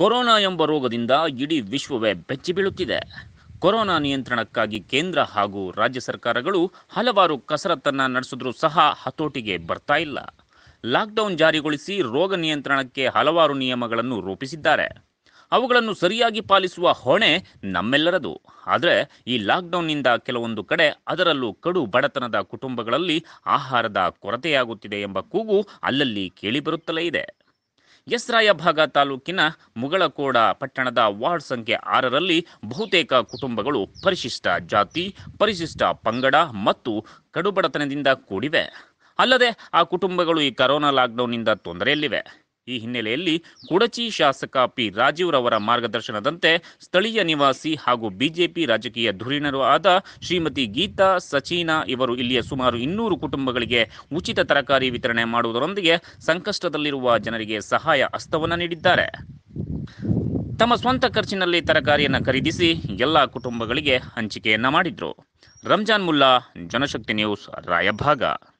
corona ಎಂಬ ರೋಗದಿಂದ ಇಡೀ ವಿಶ್ವವೇ ಬೆಚ್ಚಿ ಬೀಳುತ್ತಿದೆ ಕೊರೋನಾ ನಿಯಂತ್ರಣಕ್ಕಾಗಿ ಕೇಂದ್ರ ಹಾಗೂ ರಾಜ್ಯ ಸರ್ಕಾರಗಳು ಹಲವಾರು ಕಸರತ್ತನ್ನು ನಡೆಸಿದ್ರೂ ಸಹ ಹತೋಟಿಗೆ ಬರ್ತಾ ಇಲ್ಲ ಲಾಕ್ಡೌನ್ ಜಾರಿಗೊಳಿಸಿ ರೋಗ ನಿಯಂತ್ರಣಕ್ಕೆ ಹಲವಾರು ನಿಯಮಗಳನ್ನು ರೂಪಿಸಿದ್ದಾರೆ ಅವುಗಳನ್ನು ಸರಿಯಾಗಿ ಪಾಲಿಸುವ ಹೊಣೆ ನಮ್ಮೆಲ್ಲರದು ಆದರೆ ಈ ಲಾಕ್ಡೌನ್ನಿಂದ ಕೆಲವೊಂದು ಕಡೆ ಅದರಲ್ಲೂ ಕಡು ಬಡತನದ ಕುಟುಂಬಗಳಲ್ಲಿ ಆಹಾರದ ಕೊರತೆಯಾಗುತ್ತಿದೆ ಎಂಬ ಕೂಗು ಅಲ್ಲಲ್ಲಿ ಕೇಳಿಬರುತ್ತಲೇ ಇದೆ ಎಸ್ರಾಯಭಾಗ ತಾಲೂಕಿನ ಮುಗಳಕೋಡ ಪಟ್ಟಣದ ವಾರ್ಡ್ ಸಂಖ್ಯೆ ಆರರಲ್ಲಿ ಬಹುತೇಕ ಕುಟುಂಬಗಳು ಪರಿಶಿಷ್ಟ ಜಾತಿ ಪರಿಶಿಷ್ಟ ಪಂಗಡ ಮತ್ತು ಕಡುಬಡತನದಿಂದ ಕೂಡಿವೆ ಅಲ್ಲದೆ ಆ ಕುಟುಂಬಗಳು ಈ ಕರೋನಾ ಲಾಕ್ಡೌನ್ನಿಂದ ತೊಂದರೆಯಲ್ಲಿವೆ ಈ ಹಿನ್ನೆಲೆಯಲ್ಲಿ ಕುಡಚಿ ಶಾಸಕ ಪಿ ರವರ ಮಾರ್ಗದರ್ಶನದಂತೆ ಸ್ಥಳೀಯ ನಿವಾಸಿ ಹಾಗೂ ಬಿಜೆಪಿ ರಾಜಕೀಯ ಧುರೀಣರು ಆದ ಶ್ರೀಮತಿ ಗೀತಾ ಸಚೀನಾ ಇವರು ಇಲ್ಲಿಯ ಸುಮಾರು ಇನ್ನೂರು ಕುಟುಂಬಗಳಿಗೆ ಉಚಿತ ತರಕಾರಿ ವಿತರಣೆ ಮಾಡುವುದರೊಂದಿಗೆ ಸಂಕಷ್ಟದಲ್ಲಿರುವ ಜನರಿಗೆ ಸಹಾಯ ಹಸ್ತವನ್ನು ನೀಡಿದ್ದಾರೆ ತಮ್ಮ ಸ್ವಂತ ಖರ್ಚಿನಲ್ಲಿ ತರಕಾರಿಯನ್ನು ಖರೀದಿಸಿ ಎಲ್ಲ ಕುಟುಂಬಗಳಿಗೆ ಹಂಚಿಕೆಯನ್ನು ಮಾಡಿದರು ರಂಜಾನ್ ಮುಲ್ಲಾ ಜನಶಕ್ತಿ ನ್ಯೂಸ್ ರಾಯಭಾಗ